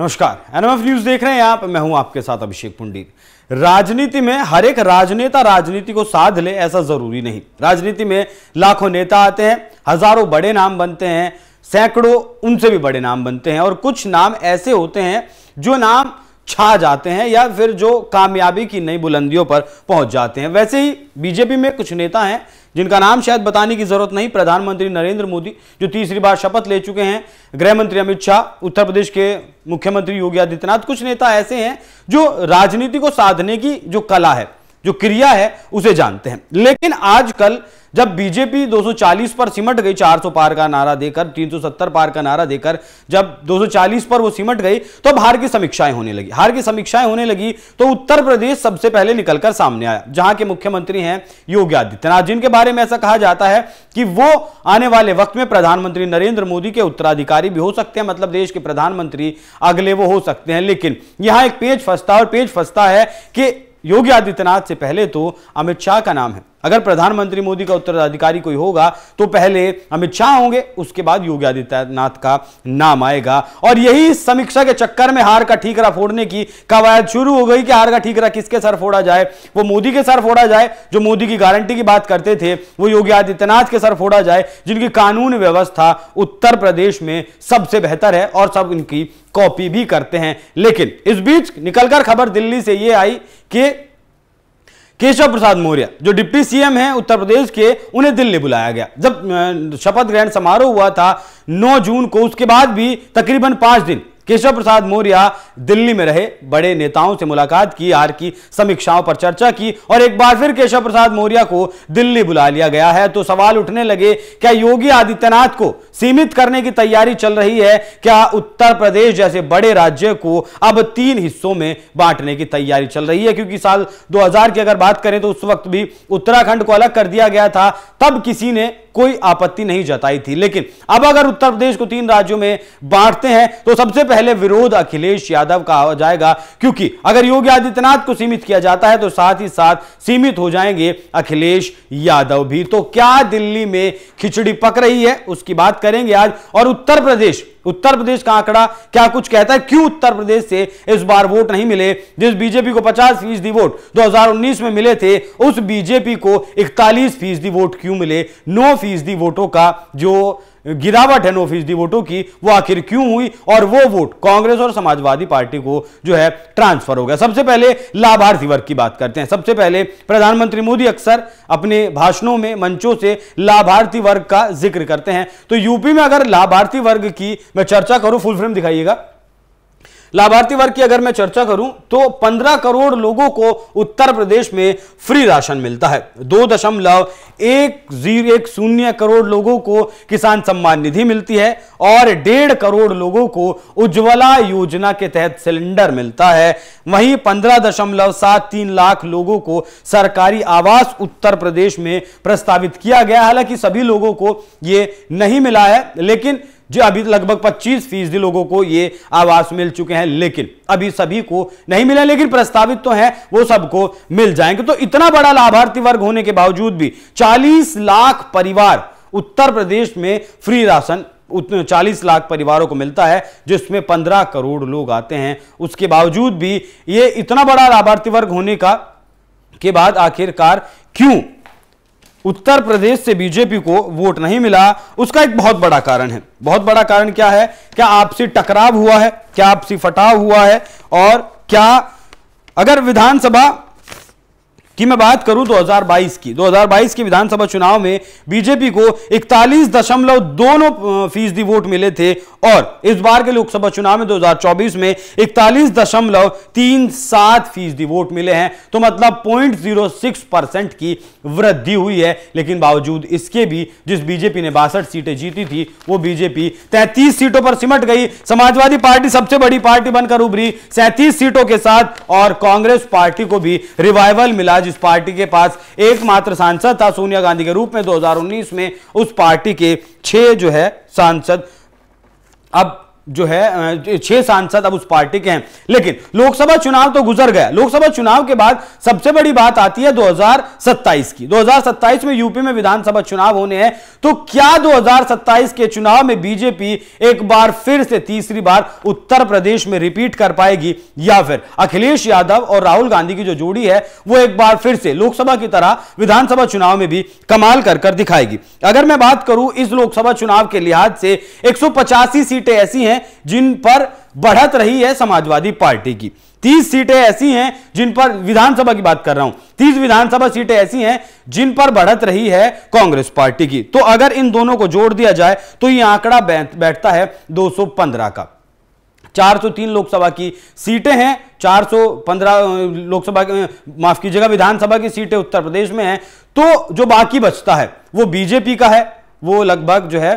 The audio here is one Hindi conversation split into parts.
नमस्कार एनएमएफ न्यूज देख रहे हैं आप मैं हूं आपके साथ अभिषेक पुंडित राजनीति में हर एक राजनेता राजनीति को साध ले ऐसा जरूरी नहीं राजनीति में लाखों नेता आते हैं हजारों बड़े नाम बनते हैं सैकड़ों उनसे भी बड़े नाम बनते हैं और कुछ नाम ऐसे होते हैं जो नाम छा जाते हैं या फिर जो कामयाबी की नई बुलंदियों पर पहुंच जाते हैं वैसे ही बीजेपी में कुछ नेता हैं जिनका नाम शायद बताने की जरूरत नहीं प्रधानमंत्री नरेंद्र मोदी जो तीसरी बार शपथ ले चुके हैं गृह मंत्री अमित शाह उत्तर प्रदेश के मुख्यमंत्री योगी आदित्यनाथ कुछ नेता ऐसे हैं जो राजनीति को साधने की जो कला है जो क्रिया है उसे जानते हैं लेकिन आजकल जब बीजेपी 240 पर सिमट गई 400 पार का नारा देकर 370 पार का नारा देकर जब 240 पर वो सिमट गई तो अब हार की समीक्षाएं होने लगी हार की समीक्षाएं होने लगी तो उत्तर प्रदेश सबसे पहले निकलकर सामने आया जहां के मुख्यमंत्री हैं योगी आदित्यनाथ जिनके बारे में ऐसा कहा जाता है कि वो आने वाले वक्त में प्रधानमंत्री नरेंद्र मोदी के उत्तराधिकारी भी हो सकते हैं मतलब देश के प्रधानमंत्री अगले वो हो सकते हैं लेकिन यहां एक पेज फंसता और पेज फंसता है कि योगी आदित्यनाथ से पहले तो अमित शाह का नाम है अगर प्रधानमंत्री मोदी का उत्तराधिकारी कोई होगा तो पहले अमित शाह होंगे उसके बाद योगी आदित्यनाथ का नाम आएगा और यही समीक्षा के चक्कर में हार का ठीकरा फोड़ने की कवायद शुरू हो गई कि हार का ठीकरा किसके सर फोड़ा जाए वो मोदी के सर फोड़ा जाए जो मोदी की गारंटी की बात करते थे वो योगी आदित्यनाथ के सर फोड़ा जाए जिनकी कानून व्यवस्था उत्तर प्रदेश में सबसे बेहतर है और सब इनकी कॉपी भी करते हैं लेकिन इस बीच निकलकर खबर दिल्ली से यह आई कि केशव प्रसाद मौर्य जो डिप्टी सीएम हैं उत्तर प्रदेश के उन्हें दिल्ली बुलाया गया जब शपथ ग्रहण समारोह हुआ था 9 जून को उसके बाद भी तकरीबन पांच दिन केशव प्रसाद मौर्य दिल्ली में रहे बड़े नेताओं से मुलाकात की हार की समीक्षाओं पर चर्चा की और एक बार फिर केशव प्रसाद मौर्य को दिल्ली बुला लिया गया है तो सवाल उठने लगे क्या योगी आदित्यनाथ को सीमित करने की तैयारी चल रही है क्या उत्तर प्रदेश जैसे बड़े राज्य को अब तीन हिस्सों में बांटने की तैयारी चल रही है क्योंकि साल दो की अगर बात करें तो उस वक्त भी उत्तराखंड को अलग कर दिया गया था तब किसी ने कोई आपत्ति नहीं जताई थी लेकिन अब अगर उत्तर प्रदेश को तीन राज्यों में बांटते हैं तो सबसे पहले विरोध अखिलेश यादव का हो जाएगा क्योंकि अगर योगी आदित्यनाथ को सीमित किया जाता है तो साथ ही साथ सीमित हो जाएंगे अखिलेश यादव भी तो क्या दिल्ली में खिचड़ी पक रही है उसकी बात करेंगे आज और उत्तर प्रदेश उत्तर प्रदेश का आंकड़ा क्या कुछ कहता है क्यों उत्तर प्रदेश से इस बार वोट नहीं मिले जिस बीजेपी को पचास फीसदी वोट 2019 में मिले थे उस बीजेपी को इकतालीस फीसदी वोट क्यों मिले नौ फीसदी वोटों का जो गिरावट है नौ फीसदी वोटों की वो आखिर क्यों हुई और वो वोट कांग्रेस और समाजवादी पार्टी को जो है ट्रांसफर हो गया सबसे पहले लाभार्थी वर्ग की बात करते हैं सबसे पहले प्रधानमंत्री मोदी अक्सर अपने भाषणों में मंचों से लाभार्थी वर्ग का जिक्र करते हैं तो यूपी में अगर लाभार्थी वर्ग की मैं चर्चा करूं फुल फ्रेम दिखाइएगा लाभार्थी वर्ग की अगर मैं चर्चा करूं तो 15 करोड़ लोगों को उत्तर प्रदेश में फ्री राशन मिलता है दो दशमलव एक जीरो एक शून्य करोड़ लोगों को किसान सम्मान निधि मिलती है और डेढ़ करोड़ लोगों को उज्ज्वला योजना के तहत सिलेंडर मिलता है वहीं पंद्रह दशमलव सात तीन लाख लोगों को सरकारी आवास उत्तर प्रदेश में प्रस्तावित किया गया हालांकि सभी लोगों को ये नहीं मिला है लेकिन जी अभी तो लगभग 25 फीसदी लोगों को ये आवास मिल चुके हैं लेकिन अभी सभी को नहीं मिला लेकिन प्रस्तावित तो है वो सबको मिल जाएंगे तो इतना बड़ा लाभार्थी वर्ग होने के बावजूद भी 40 लाख परिवार उत्तर प्रदेश में फ्री राशन 40 लाख परिवारों को मिलता है जिसमें 15 करोड़ लोग आते हैं उसके बावजूद भी ये इतना बड़ा लाभार्थी वर्ग होने का के बाद आखिरकार क्यों उत्तर प्रदेश से बीजेपी को वोट नहीं मिला उसका एक बहुत बड़ा कारण है बहुत बड़ा कारण क्या है क्या आपसी टकराव हुआ है क्या आपसी फटाव हुआ है और क्या अगर विधानसभा की मैं बात करूं 2022 तो की 2022 के विधानसभा चुनाव में बीजेपी को इकतालीस दशमलव दोनों फीसदी वोट मिले थे और इस बार के लोकसभा चुनाव में 2024 में इकतालीस दशमलव तीन सात फीसदी वोट मिले हैं तो मतलब पॉइंट जीरो सिक्स परसेंट की वृद्धि हुई है लेकिन बावजूद इसके भी जिस बीजेपी ने बासठ सीटें जीती थी वो बीजेपी तैतीस सीटों पर सिमट गई समाजवादी पार्टी सबसे बड़ी पार्टी बनकर उभरी सैंतीस सीटों के साथ और कांग्रेस पार्टी को भी रिवाइवल मिला जिस पार्टी के पास एकमात्र सांसद था सोनिया गांधी के रूप में 2019 में उस पार्टी के छह जो है सांसद अब जो है छह सांसद अब उस पार्टी के हैं लेकिन लोकसभा चुनाव तो गुजर गया लोकसभा चुनाव के बाद सबसे बड़ी बात आती है 2027 की 2027 में यूपी में विधानसभा चुनाव होने हैं तो क्या 2027 के चुनाव में बीजेपी एक बार फिर से तीसरी बार उत्तर प्रदेश में रिपीट कर पाएगी या फिर अखिलेश यादव और राहुल गांधी की जो जोड़ी है वो एक बार फिर से लोकसभा की तरह विधानसभा चुनाव में भी कमाल कर कर दिखाएगी अगर मैं बात करूं इस लोकसभा चुनाव के लिहाज से एक सीटें ऐसी हैं जिन पर बढ़त रही है समाजवादी पार्टी की तीस सीटें ऐसी हैं जिन पर विधानसभा की बात कर रहा हूं तीस विधानसभा सीटें ऐसी हैं जिन पर बढ़त रही है कांग्रेस पार्टी की तो अगर इन दोनों को जोड़ दिया जाए तो यह आंकड़ा बैठता है 215 का 403 लोकसभा की सीटें हैं 415 लोकसभा माफ कीजिएगा विधानसभा की सीटें उत्तर प्रदेश में हैं तो जो बाकी बचता है वो बीजेपी का है वो लगभग जो है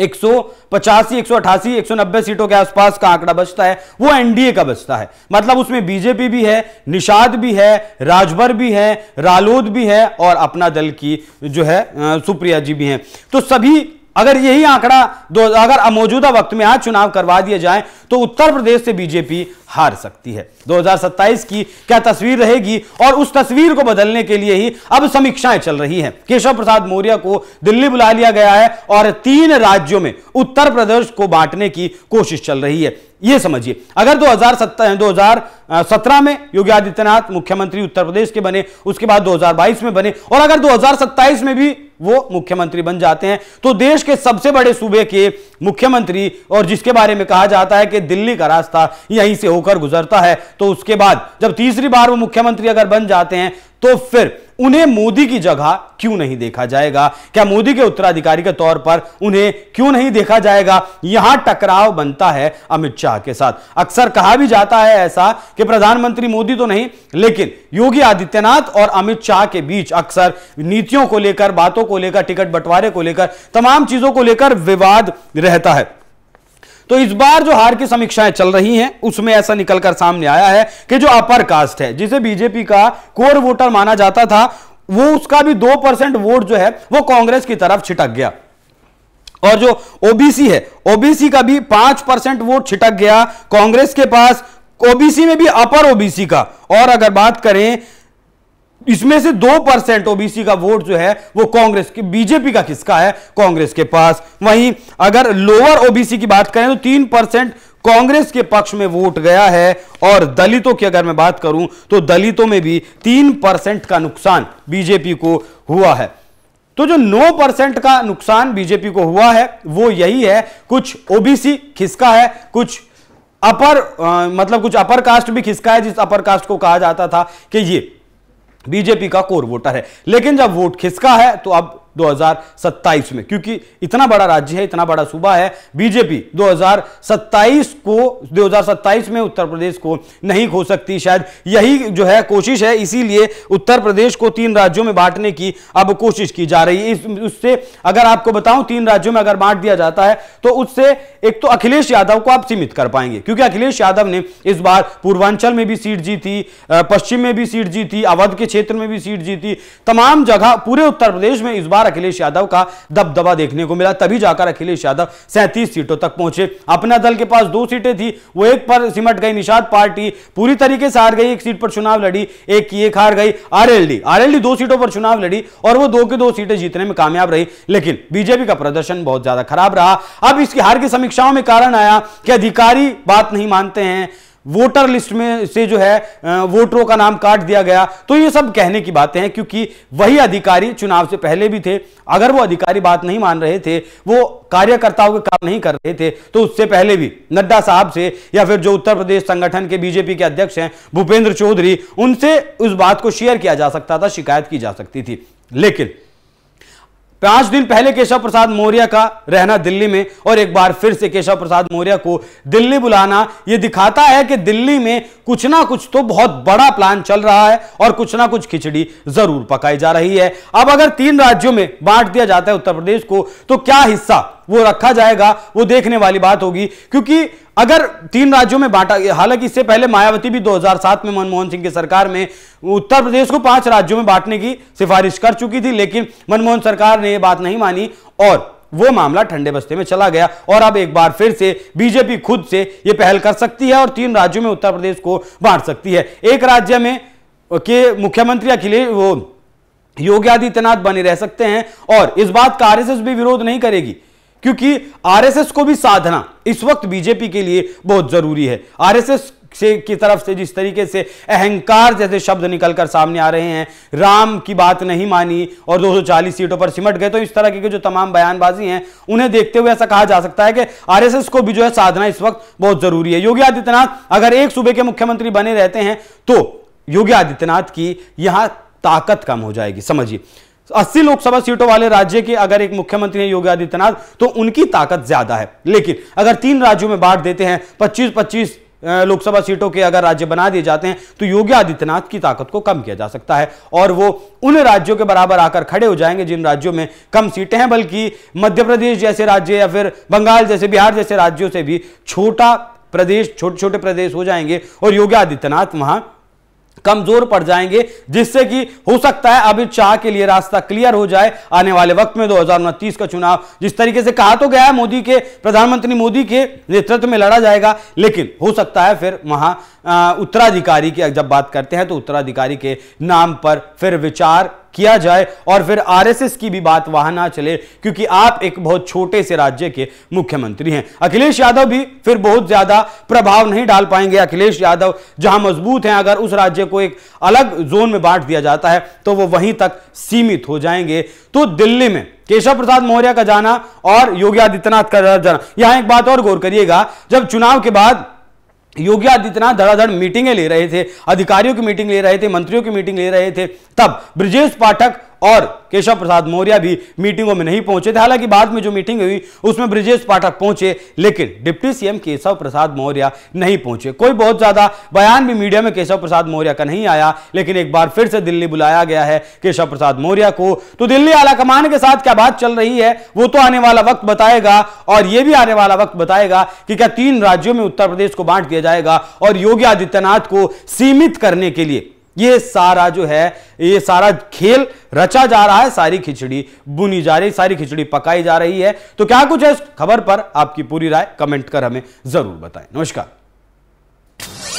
एक सौ पचासी एक सौ अठासी एक सौ नब्बे सीटों के आसपास का आंकड़ा बचता है वो एनडीए का बचता है मतलब उसमें बीजेपी भी है निषाद भी है राजभर भी है रालोद भी है और अपना दल की जो है सुप्रिया जी भी हैं तो सभी अगर यही आंकड़ा दो अगर मौजूदा वक्त में आज चुनाव करवा दिया जाए तो उत्तर प्रदेश से बीजेपी हार सकती है 2027 की क्या तस्वीर रहेगी और उस तस्वीर को बदलने के लिए ही अब समीक्षाएं चल रही हैं केशव प्रसाद मौर्य को दिल्ली बुला लिया गया है और तीन राज्यों में उत्तर प्रदेश को बांटने की कोशिश चल रही है यह समझिए अगर 2017 में योगी आदित्यनाथ मुख्यमंत्री उत्तर प्रदेश के बने उसके बाद 2022 में बने और अगर 2027 में भी वो मुख्यमंत्री बन जाते हैं तो देश के सबसे बड़े सूबे के मुख्यमंत्री और जिसके बारे में कहा जाता है कि दिल्ली का रास्ता यहीं से हो होकर गुजरता है तो उसके बाद जब तीसरी बार वो मुख्यमंत्री अगर बन जाते हैं तो फिर उन्हें मोदी की जगह क्यों नहीं देखा जाएगा क्या मोदी के उत्तराधिकारी के तौर पर उन्हें क्यों नहीं देखा जाएगा यहां टकराव बनता है अमित शाह के साथ अक्सर कहा भी जाता है ऐसा कि प्रधानमंत्री मोदी तो नहीं लेकिन योगी आदित्यनाथ और अमित शाह के बीच अक्सर नीतियों को लेकर बातों को लेकर टिकट बंटवारे को लेकर तमाम चीजों को लेकर विवाद रहता है तो इस बार जो हार की समीक्षाएं चल रही हैं उसमें ऐसा निकलकर सामने आया है कि जो अपर कास्ट है जिसे बीजेपी का कोर वोटर माना जाता था वो उसका भी दो परसेंट वोट जो है वो कांग्रेस की तरफ छिटक गया और जो ओबीसी है ओबीसी का भी पांच परसेंट वोट छिटक गया कांग्रेस के पास ओबीसी में भी अपर ओबीसी का और अगर बात करें इसमें से दो परसेंट ओबीसी का वोट जो है वो कांग्रेस के बीजेपी का किसका है कांग्रेस के पास वहीं अगर लोअर ओबीसी की बात करें तो तीन परसेंट कांग्रेस के पक्ष में वोट गया है और दलितों की अगर मैं बात करूं तो दलितों में भी तीन परसेंट का नुकसान बीजेपी को हुआ है तो जो 9 परसेंट का नुकसान बीजेपी को हुआ है वो यही है कुछ ओबीसी खिसका है कुछ अपर आ, मतलब कुछ अपर कास्ट भी खिसका है जिस अपर कास्ट को कहा जाता था कि ये बीजेपी का कोर वोटर है लेकिन जब वोट खिसका है तो अब 2027 में क्योंकि इतना बड़ा राज्य है इतना बड़ा सूबा है बीजेपी 2027 को 2027 में उत्तर प्रदेश को नहीं खो सकती शायद यही जो है कोशिश है इसीलिए उत्तर प्रदेश को तीन राज्यों में बांटने की अब कोशिश की जा रही है उससे अगर आपको बताऊं तीन राज्यों में अगर बांट दिया जाता है तो उससे एक तो अखिलेश यादव को आप सीमित कर पाएंगे क्योंकि अखिलेश यादव ने इस बार पूर्वांचल में भी सीट जीती पश्चिम में भी सीट जीती अवध के क्षेत्र में भी सीट जीती तमाम जगह पूरे उत्तर प्रदेश में इस बार लगातार अखिलेश यादव का दबदबा देखने को मिला तभी जाकर अखिलेश यादव सैंतीस सीटों तक पहुंचे अपना दल के पास दो सीटें थी वो एक पर सिमट गई निषाद पार्टी पूरी तरीके से हार गई एक सीट पर चुनाव लड़ी एक की एक हार गई आरएलडी आरएलडी दो सीटों पर चुनाव लड़ी और वो दो के दो सीटें जीतने में कामयाब रही लेकिन बीजेपी का प्रदर्शन बहुत ज्यादा खराब रहा अब इसकी हार की समीक्षाओं में कारण आया कि अधिकारी बात नहीं मानते हैं वोटर लिस्ट में से जो है वोटरों का नाम काट दिया गया तो ये सब कहने की बातें हैं क्योंकि वही अधिकारी चुनाव से पहले भी थे अगर वो अधिकारी बात नहीं मान रहे थे वो कार्यकर्ताओं के काम नहीं कर रहे थे तो उससे पहले भी नड्डा साहब से या फिर जो उत्तर प्रदेश संगठन के बीजेपी के अध्यक्ष हैं भूपेंद्र चौधरी उनसे उस बात को शेयर किया जा सकता था शिकायत की जा सकती थी लेकिन पांच तो दिन पहले केशव प्रसाद मौर्य का रहना दिल्ली में और एक बार फिर से केशव प्रसाद मौर्य को दिल्ली बुलाना यह दिखाता है कि दिल्ली में कुछ ना कुछ तो बहुत बड़ा प्लान चल रहा है और कुछ ना कुछ खिचड़ी जरूर पकाई जा रही है अब अगर तीन राज्यों में बांट दिया जाता है उत्तर प्रदेश को तो क्या हिस्सा वो रखा जाएगा वो देखने वाली बात होगी क्योंकि अगर तीन राज्यों में बांटा हालांकि इससे पहले मायावती भी 2007 में मनमोहन सिंह की सरकार में उत्तर प्रदेश को पांच राज्यों में बांटने की सिफारिश कर चुकी थी लेकिन मनमोहन सरकार ने यह बात नहीं मानी और वो मामला ठंडे बस्ते में चला गया और अब एक बार फिर से बीजेपी खुद से ये पहल कर सकती है और तीन राज्यों में उत्तर प्रदेश को बांट सकती है एक राज्य में के मुख्यमंत्री अखिलेश वो योगी आदित्यनाथ बने रह सकते हैं और इस बात का आरएसएस भी विरोध नहीं करेगी क्योंकि आरएसएस को भी साधना इस वक्त बीजेपी के लिए बहुत जरूरी है आरएसएस से की तरफ से जिस तरीके से अहंकार जैसे शब्द निकलकर सामने आ रहे हैं राम की बात नहीं मानी और 240 सीटों पर सिमट गए तो इस तरह के जो तमाम बयानबाजी हैं उन्हें देखते हुए ऐसा कहा जा सकता है कि आरएसएस को भी जो है साधना इस वक्त बहुत जरूरी है योगी आदित्यनाथ अगर एक सूबे के मुख्यमंत्री बने रहते हैं तो योगी आदित्यनाथ की यहां ताकत कम हो जाएगी समझिए अस्सी लोकसभा सीटों वाले राज्य के अगर एक मुख्यमंत्री हैं योगी आदित्यनाथ तो उनकी ताकत ज्यादा है लेकिन अगर तीन राज्यों में बांट देते हैं पच्चीस पच्चीस लोकसभा सीटों के अगर राज्य बना दिए जाते हैं तो योगी आदित्यनाथ की ताकत को कम किया जा सकता है और वो उन राज्यों के बराबर आकर खड़े हो जाएंगे जिन राज्यों में कम सीटें हैं बल्कि मध्य प्रदेश जैसे राज्य या फिर बंगाल जैसे बिहार जैसे राज्यों से भी छोटा प्रदेश छोटे छोटे प्रदेश हो जाएंगे और योगी आदित्यनाथ वहां कमजोर पड़ जाएंगे जिससे कि हो सकता है अमित शाह के लिए रास्ता क्लियर हो जाए आने वाले वक्त में दो का चुनाव जिस तरीके से कहा तो गया है मोदी के प्रधानमंत्री मोदी के नेतृत्व में लड़ा जाएगा लेकिन हो सकता है फिर वहां उत्तराधिकारी की जब बात करते हैं तो उत्तराधिकारी के नाम पर फिर विचार किया जाए और फिर आरएसएस की भी बात वहां ना चले क्योंकि आप एक बहुत छोटे से राज्य के मुख्यमंत्री हैं अखिलेश यादव भी फिर बहुत ज्यादा प्रभाव नहीं डाल पाएंगे अखिलेश यादव जहां मजबूत हैं अगर उस राज्य को एक अलग जोन में बांट दिया जाता है तो वो वहीं तक सीमित हो जाएंगे तो दिल्ली में केशव प्रसाद मौर्य का जाना और योगी आदित्यनाथ का जाना यहां एक बात और गौर करिएगा जब चुनाव के बाद योगी आदित्यनाथ धड़ाधड़ मीटिंगें ले रहे थे अधिकारियों की मीटिंग ले रहे थे मंत्रियों की मीटिंग ले रहे थे तब ब्रजेश पाठक और केशव प्रसाद मौर्य भी मीटिंगों में नहीं पहुंचे थे हालांकि बाद में जो मीटिंग हुई उसमें ब्रिजेश पाठक पहुंचे लेकिन डिप्टी सीएम केशव प्रसाद मौर्य नहीं पहुंचे कोई बहुत ज्यादा बयान भी मीडिया में केशव प्रसाद मौर्य का नहीं आया लेकिन एक बार फिर से दिल्ली बुलाया गया है केशव प्रसाद मौर्य को तो दिल्ली आलाकमान के साथ क्या बात चल रही है वो तो आने वाला वक्त बताएगा और यह भी आने वाला वक्त बताएगा कि क्या तीन राज्यों में उत्तर प्रदेश को बांट दिया जाएगा और योगी आदित्यनाथ को सीमित करने के लिए ये सारा जो है ये सारा खेल रचा जा रहा है सारी खिचड़ी बुनी जा रही सारी खिचड़ी पकाई जा रही है तो क्या कुछ है इस खबर पर आपकी पूरी राय कमेंट कर हमें जरूर बताएं नमस्कार